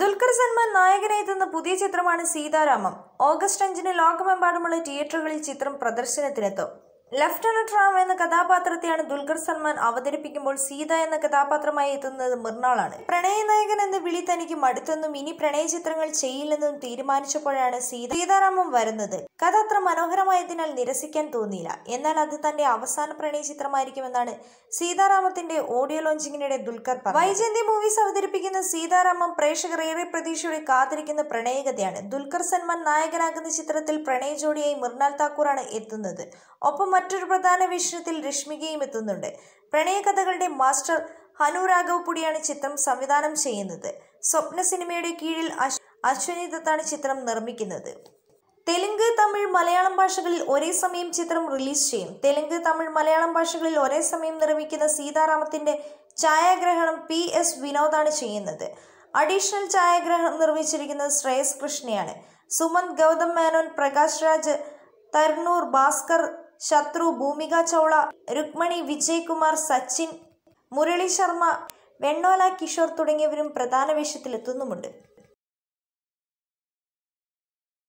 ദുൽഖർ സൽമാൻ നായകനെത്തുന്ന പുതിയ ചിത്രമാണ് സീതാരാമം ഓഗസ്റ്റ് അഞ്ചിന് ലോകമെമ്പാടുമുള്ള തിയേറ്ററുകളിൽ ചിത്രം പ്രദർശനത്തിനെത്തും ലെഫ്റ്റനന്റ് റാം എന്ന കഥാപാത്രത്തെയാണ് ദുൽഖർ സൽമാൻ അവതരിപ്പിക്കുമ്പോൾ സീത എന്ന കഥാപാത്രമായി എത്തുന്നത് പ്രണയ നായകൻ എന്ന വിളി തനിക്ക് മടുത്തെന്നും ഇനി പ്രണയ ചിത്രങ്ങൾ ചെയ്യില്ലെന്നും തീരുമാനിച്ചപ്പോഴാണ് സീത സീതാറാമം വരുന്നത് കഥ അത്ര മനോഹരമായതിനാൽ നിരസിക്കാൻ തോന്നിയില്ല എന്നാൽ അത് തന്റെ അവസാന പ്രണയ ചിത്രമായിരിക്കുമെന്നാണ് സീതാറാമത്തിന്റെ ഓഡിയോ ലോഞ്ചിങ്ങിനിടെ ദുൽഖർ പറഞ്ഞു വൈജന്തി മൂവീസ് അവതരിപ്പിക്കുന്ന സീതാറാമം പ്രേക്ഷകർ ഏറെ പ്രതീക്ഷയോടെ കാത്തിരിക്കുന്ന പ്രണയകഥയാണ് ദുൽഖർ സൽമാൻ നായകനാകുന്ന ചിത്രത്തിൽ പ്രണയ ജോഡിയായി മിർണാൽ താക്കൂറാണ് എത്തുന്നത് ഒപ്പം മറ്റൊരു പ്രധാന വിഷയത്തിൽ രശ്മികയും എത്തുന്നുണ്ട് പ്രണയകഥകളുടെ മാസ്റ്റർ ഹനു രാഘവ് പുടിയാണ് ചിത്രം സംവിധാനം ചെയ്യുന്നത് സ്വപ്ന സിനിമയുടെ കീഴിൽ അശ്വനി ദത്താണ് ചിത്രം നിർമ്മിക്കുന്നത് തെലുങ്ക് തമിഴ് മലയാളം ഭാഷകളിൽ ഒരേ സമയം ചിത്രം റിലീസ് ചെയ്യും തെലുങ്ക് തമിഴ് മലയാളം ഭാഷകളിൽ ഒരേ സമയം നിർമ്മിക്കുന്ന സീതാരാമത്തിന്റെ ഛായാഗ്രഹണം പി എസ് വിനോദാണ് ചെയ്യുന്നത് അഡീഷണൽ ഛായാഗ്രഹണം നിർമ്മിച്ചിരിക്കുന്നത് ശ്രേയസ് കൃഷ്ണയാണ് സുമന്ത് ഗൗതം മേനോൻ പ്രകാശ് രാജ് തരുണൂർ ഭാസ്കർ ശത്രു ഭൂമിക ചൗള രുക്മണി വിജയ്കുമാർ സച്ചിൻ മുരളി ശർമ്മ വെണ്ണോല കിഷോർ തുടങ്ങിയവരും പ്രധാന വേഷത്തിലെത്തുന്നുമുണ്ട്